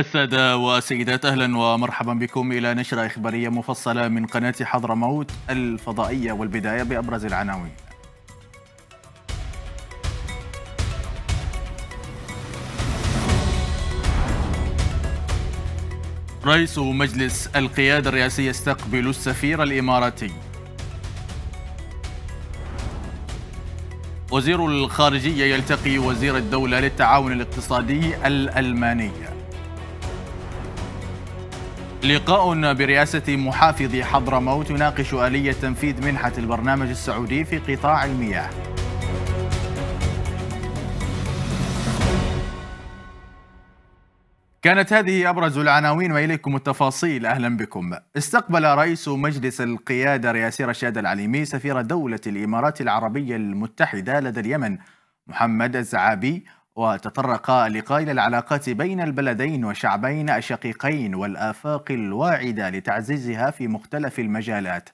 السادة والسيدات أهلا ومرحبا بكم إلى نشرة إخبارية مفصلة من قناة حضرموت الفضائية والبداية بأبرز العناوين رئيس مجلس القيادة الرئاسي يستقبل السفير الإماراتي وزير الخارجية يلتقي وزير الدولة للتعاون الاقتصادي الألمانية لقاء برئاسة محافظ حضرموت يناقش آلية تنفيذ منحة البرنامج السعودي في قطاع المياه كانت هذه أبرز العناوين وإليكم التفاصيل أهلا بكم استقبل رئيس مجلس القيادة رئاسي رشاد العليمي سفير دولة الإمارات العربية المتحدة لدى اليمن محمد الزعابي وتطرق اللقاء إلى العلاقات بين البلدين وشعبين الشقيقين والآفاق الواعدة لتعزيزها في مختلف المجالات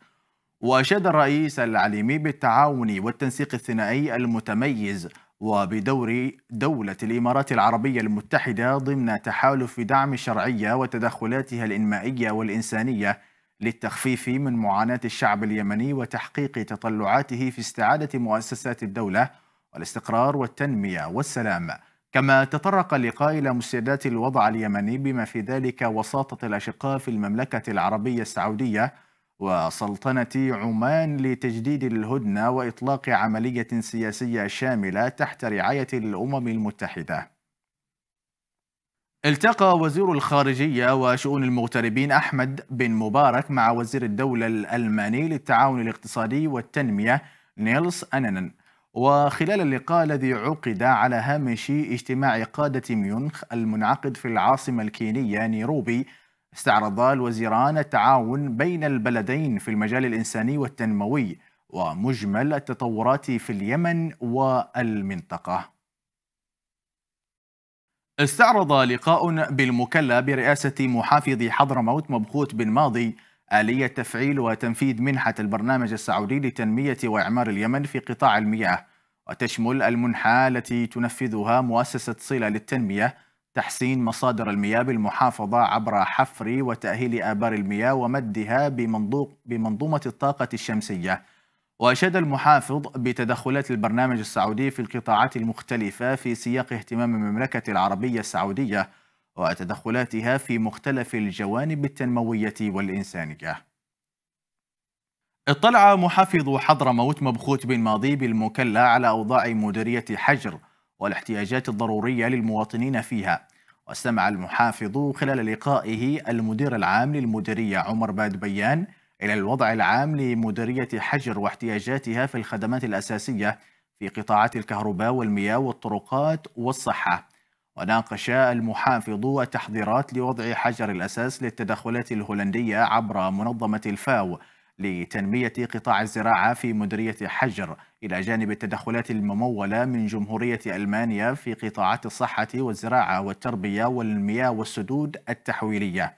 وأشاد الرئيس العليمي بالتعاون والتنسيق الثنائي المتميز وبدور دولة الإمارات العربية المتحدة ضمن تحالف دعم الشرعية وتدخلاتها الإنمائية والإنسانية للتخفيف من معاناة الشعب اليمني وتحقيق تطلعاته في استعادة مؤسسات الدولة والاستقرار والتنمية والسلام كما تطرق اللقاء إلى مستجدات الوضع اليمني بما في ذلك وساطة الأشقاء في المملكة العربية السعودية وسلطنة عمان لتجديد الهدنة وإطلاق عملية سياسية شاملة تحت رعاية الأمم المتحدة التقى وزير الخارجية وشؤون المغتربين أحمد بن مبارك مع وزير الدولة الألماني للتعاون الاقتصادي والتنمية نيلس أنانن وخلال اللقاء الذي عقد على هامش اجتماع قادة ميونخ المنعقد في العاصمة الكينية نيروبي استعرض الوزيران التعاون بين البلدين في المجال الإنساني والتنموي ومجمل التطورات في اليمن والمنطقة استعرض لقاء بالمكلا برئاسة محافظ حضرموت مبخوت بن ماضي آلية تفعيل وتنفيذ منحة البرنامج السعودي لتنمية وإعمار اليمن في قطاع المياه وتشمل المنحة التي تنفذها مؤسسة صلة للتنمية تحسين مصادر المياه بالمحافظة عبر حفر وتأهيل آبار المياه ومدها بمنظومة الطاقة الشمسية وأشاد المحافظ بتدخلات البرنامج السعودي في القطاعات المختلفة في سياق اهتمام المملكة العربية السعودية وتدخلاتها في مختلف الجوانب التنموية والإنسانية اطلع محافظ حضرموت مبخوت بن ماضي بالمكلا على أوضاع مديرية حجر والاحتياجات الضرورية للمواطنين فيها واستمع المحافظ خلال لقائه المدير العام للمديرية عمر باد بيان إلى الوضع العام لمديرية حجر واحتياجاتها في الخدمات الأساسية في قطاعات الكهرباء والمياه والطرقات والصحة وناقش المحافظ تحضيرات لوضع حجر الأساس للتدخلات الهولندية عبر منظمة الفاو لتنمية قطاع الزراعة في مديرية حجر إلى جانب التدخلات الممولة من جمهورية ألمانيا في قطاعات الصحة والزراعة والتربية والمياه والسدود التحويلية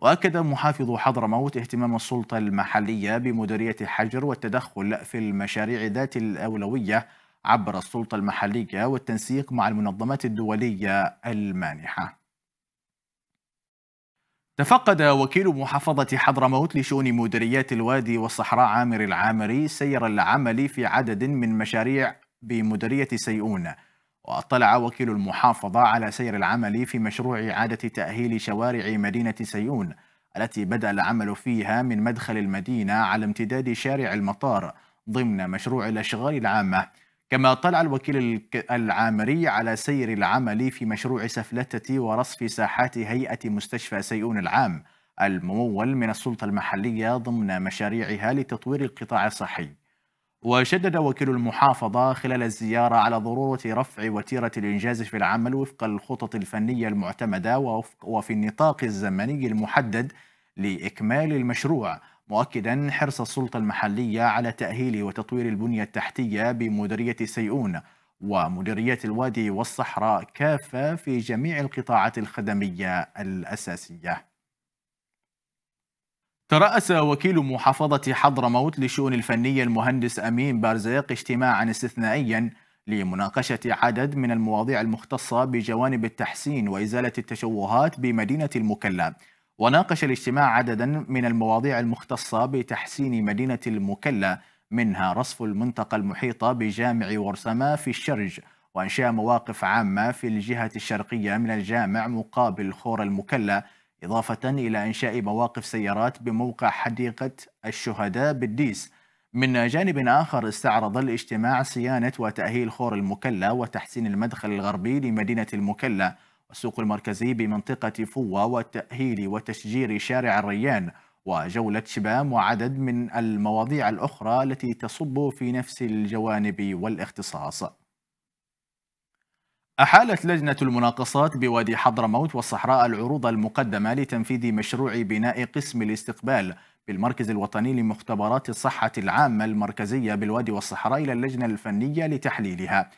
وأكد محافظ حضرموت اهتمام السلطة المحلية بمديرية حجر والتدخل في المشاريع ذات الأولوية عبر السلطة المحلية والتنسيق مع المنظمات الدولية المانحة تفقد وكيل محافظة حضرموت لشؤون مديريات الوادي والصحراء عامر العامري سير العمل في عدد من مشاريع بمديرية سيئون واطلع وكيل المحافظة على سير العمل في مشروع إعادة تأهيل شوارع مدينة سيئون التي بدأ العمل فيها من مدخل المدينة على امتداد شارع المطار ضمن مشروع الأشغال العامة كما اطلع الوكيل العامري على سير العمل في مشروع سفلتة ورصف ساحات هيئة مستشفى سيئون العام الممول من السلطة المحلية ضمن مشاريعها لتطوير القطاع الصحي وشدد وكيل المحافظة خلال الزيارة على ضرورة رفع وتيرة الإنجاز في العمل وفق الخطط الفنية المعتمدة وفي النطاق الزمني المحدد لإكمال المشروع مؤكدا حرص السلطة المحلية على تأهيل وتطوير البنية التحتية بمديرية سيئون ومديرية الوادي والصحراء كافة في جميع القطاعات الخدمية الأساسية ترأس وكيل محافظة حضرموت لشؤون الفنية المهندس أمين بارزيق اجتماعا استثنائيا لمناقشة عدد من المواضيع المختصة بجوانب التحسين وإزالة التشوهات بمدينة المكلا وناقش الاجتماع عددا من المواضيع المختصة بتحسين مدينة المكلا منها رصف المنطقة المحيطة بجامع ورسما في الشرج وإنشاء مواقف عامة في الجهة الشرقية من الجامع مقابل خور المكلا إضافة إلى إنشاء مواقف سيارات بموقع حديقة الشهداء بالديس من جانب آخر استعرض الاجتماع صيانة وتأهيل خور المكلا وتحسين المدخل الغربي لمدينة المكلا السوق المركزي بمنطقة فوة والتأهيل وتشجير شارع الريان وجولة شبام وعدد من المواضيع الأخرى التي تصب في نفس الجوانب والاختصاص أحالت لجنة المناقصات بوادي حضرموت والصحراء العروض المقدمة لتنفيذ مشروع بناء قسم الاستقبال بالمركز الوطني لمختبرات الصحة العامة المركزية بالوادي والصحراء إلى اللجنة الفنية لتحليلها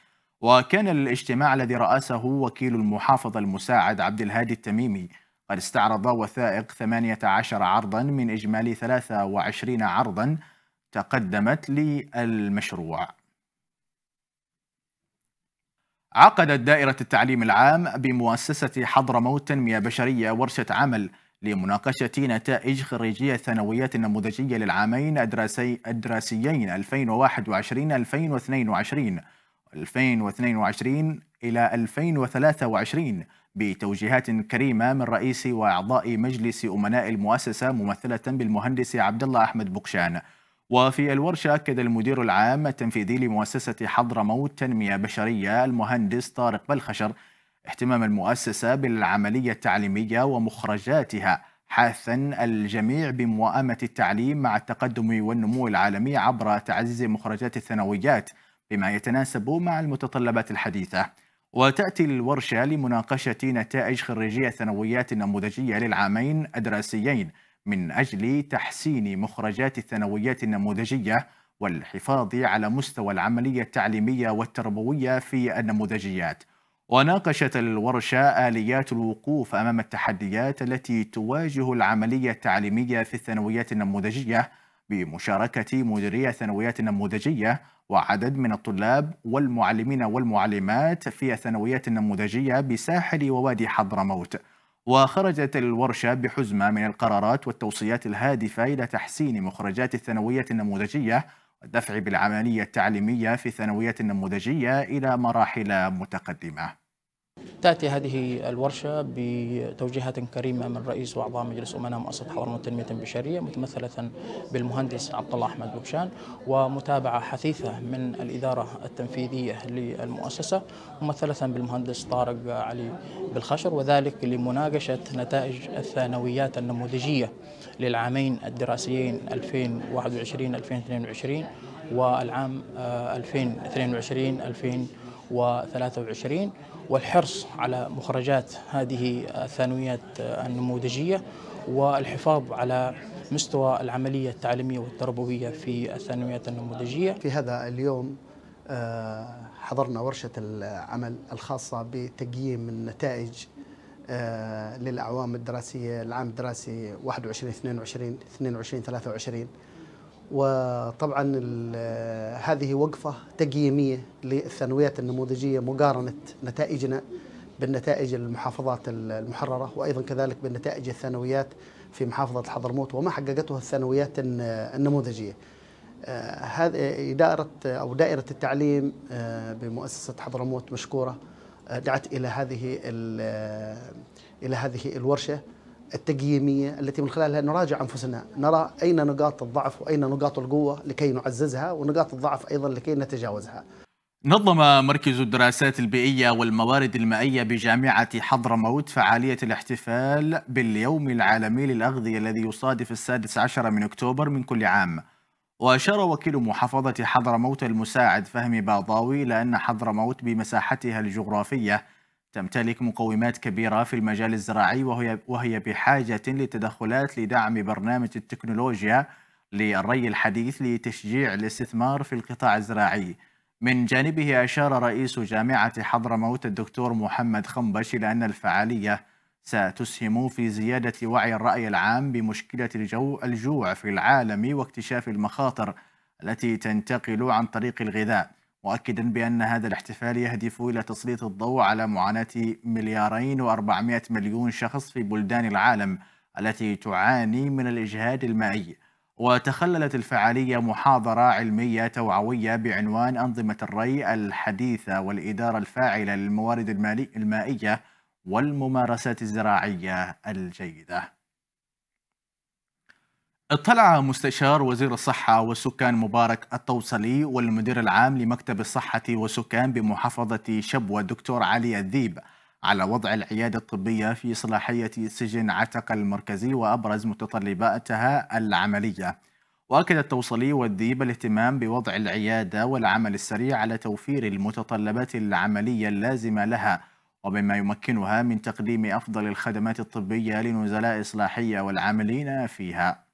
وكان الاجتماع الذي رأسه وكيل المحافظة المساعد عبد الهادي التميمي قد استعرض وثائق 18 عرضا من إجمالي 23 عرضا تقدمت للمشروع عقدت دائرة التعليم العام بمؤسسة حضرموت تنمية بشرية ورشة عمل لمناقشة نتائج خريجية الثانويات النموذجية للعامين الدراسي الدراسيين 2021-2022 2022 إلى 2023 بتوجيهات كريمة من رئيس وأعضاء مجلس أمناء المؤسسة ممثلة بالمهندس عبد الله أحمد بقشان وفي الورشة أكد المدير العام التنفيذي لمؤسسة حضرموت تنمية بشرية المهندس طارق بلخشر اهتمام المؤسسة بالعملية التعليمية ومخرجاتها حاثا الجميع بموائمة التعليم مع التقدم والنمو العالمي عبر تعزيز مخرجات الثانويات بما يتناسب مع المتطلبات الحديثة وتأتي الورشة لمناقشة نتائج خريجي الثانويات النموذجية للعامين الدراسيين من أجل تحسين مخرجات الثانويات النموذجية والحفاظ على مستوى العملية التعليمية والتربوية في النموذجيات وناقشت الورشة آليات الوقوف أمام التحديات التي تواجه العملية التعليمية في الثانويات النموذجية بمشاركة مديرية الثانويات النموذجية وعدد من الطلاب والمعلمين والمعلمات في الثانويات النموذجية بساحل ووادي حضرموت وخرجت الورشة بحزمة من القرارات والتوصيات الهادفة إلى تحسين مخرجات الثانوية النموذجية والدفع بالعملية التعليمية في الثانوية النموذجية إلى مراحل متقدمة تأتي هذه الورشة بتوجيهات كريمة من رئيس وأعضاء مجلس أمناء مؤسسة حضرموت التنمية البشرية متمثلة بالمهندس عبد الله أحمد بوكشان ومتابعة حثيثة من الإدارة التنفيذية للمؤسسة ممثلة بالمهندس طارق علي بالخشر وذلك لمناقشة نتائج الثانويات النموذجية للعامين الدراسيين 2021-2022 والعام 2022 آه، 2023 2023 والحرص على مخرجات هذه الثانويات النموذجية والحفاظ على مستوى العملية التعليمية والتربوية في الثانويات النموذجية في هذا اليوم آه، حضرنا ورشة العمل الخاصة بتقييم النتائج آه، للأعوام الدراسية العام الدراسي 21 22 22 23 وطبعا هذه وقفة تقييمية للثانويات النموذجية مقارنة نتائجنا بالنتائج المحافظات المحررة وأيضا كذلك بالنتائج الثانويات في محافظة حضرموت وما حققته الثانويات النموذجية آه، هذه إدارة أو دائرة التعليم آه، بمؤسسة حضرموت مشكورة آه، دعت إلى هذه إلى هذه الورشة التقييميه التي من خلالها نراجع انفسنا، نرى اين نقاط الضعف واين نقاط القوه لكي نعززها ونقاط الضعف ايضا لكي نتجاوزها. نظم مركز الدراسات البيئية والموارد المائية بجامعة حضرموت فعالية الاحتفال باليوم العالمي للأغذية الذي يصادف السادس عشر من أكتوبر من كل عام وأشار وكيل محافظة حضرموت المساعد فهمي باضاوي لأن حضرموت بمساحتها الجغرافية تمتلك مقومات كبيرة في المجال الزراعي وهي وهي بحاجة للتدخلات لدعم برنامج التكنولوجيا للري الحديث لتشجيع الاستثمار في القطاع الزراعي. من جانبه أشار رئيس جامعة حضرموت الدكتور محمد خنبش إلى أن الفعالية ستسهم في زيادة وعي الرأي العام بمشكلة الجو الجوع في العالم واكتشاف المخاطر التي تنتقل عن طريق الغذاء. مؤكدا بأن هذا الاحتفال يهدف إلى تسليط الضوء على معاناة مليارين وأربعمائة مليون شخص في بلدان العالم التي تعاني من الإجهاد المائي وتخللت الفعالية محاضرة علمية توعوية بعنوان أنظمة الري الحديثة والإدارة الفاعلة للموارد المائية والممارسات الزراعية الجيدة اطلع مستشار وزير الصحة والسكان مبارك التوصلي والمدير العام لمكتب الصحة والسكان بمحافظة شبوة الدكتور علي الذيب على وضع العيادة الطبية في صلاحية سجن عتق المركزي وأبرز متطلباتها العملية وأكد التوصلي والذيب الاهتمام بوضع العيادة والعمل السريع على توفير المتطلبات العملية اللازمة لها وبما يمكنها من تقديم أفضل الخدمات الطبية لنزلاء الصلاحية والعاملين فيها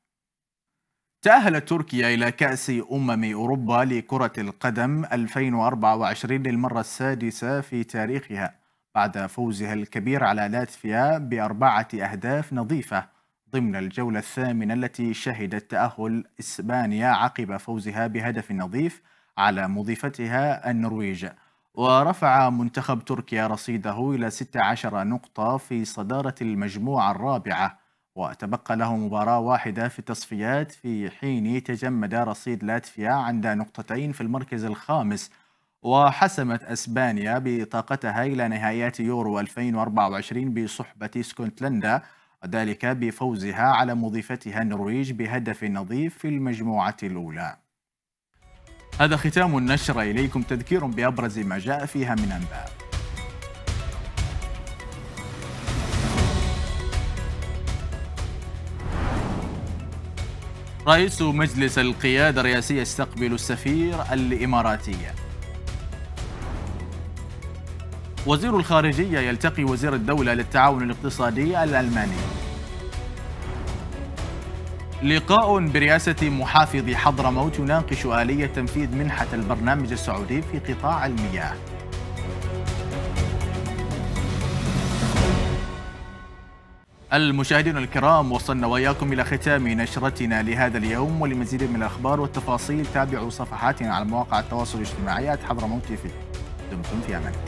تأهلت تركيا إلى كأس أمم أوروبا لكرة القدم 2024 للمرة السادسة في تاريخها بعد فوزها الكبير على لاتفيا بأربعة أهداف نظيفة ضمن الجولة الثامنة التي شهدت تأهل إسبانيا عقب فوزها بهدف نظيف على مضيفتها النرويج ورفع منتخب تركيا رصيده إلى 16 نقطة في صدارة المجموعة الرابعة وتبقى له مباراة واحدة في التصفيات في حين تجمد رصيد لاتفيا عند نقطتين في المركز الخامس وحسمت أسبانيا بطاقتها إلى نهائيات يورو 2024 بصحبة اسكتلندا وذلك بفوزها على مضيفتها النرويج بهدف نظيف في المجموعة الأولى هذا ختام النشرة إليكم تذكير بأبرز ما جاء فيها من أنباء رئيس مجلس القيادة الرئاسية يستقبل السفير الإماراتي وزير الخارجية يلتقي وزير الدولة للتعاون الاقتصادي الألماني لقاء برئاسة محافظ حضرموت يناقش آلية تنفيذ منحة البرنامج السعودي في قطاع المياه المشاهدين الكرام وصلنا وإياكم إلى ختام نشرتنا لهذا اليوم ولمزيد من الأخبار والتفاصيل تابعوا صفحاتنا على مواقع التواصل الاجتماعي حضرموت تيفي دمتم في أمان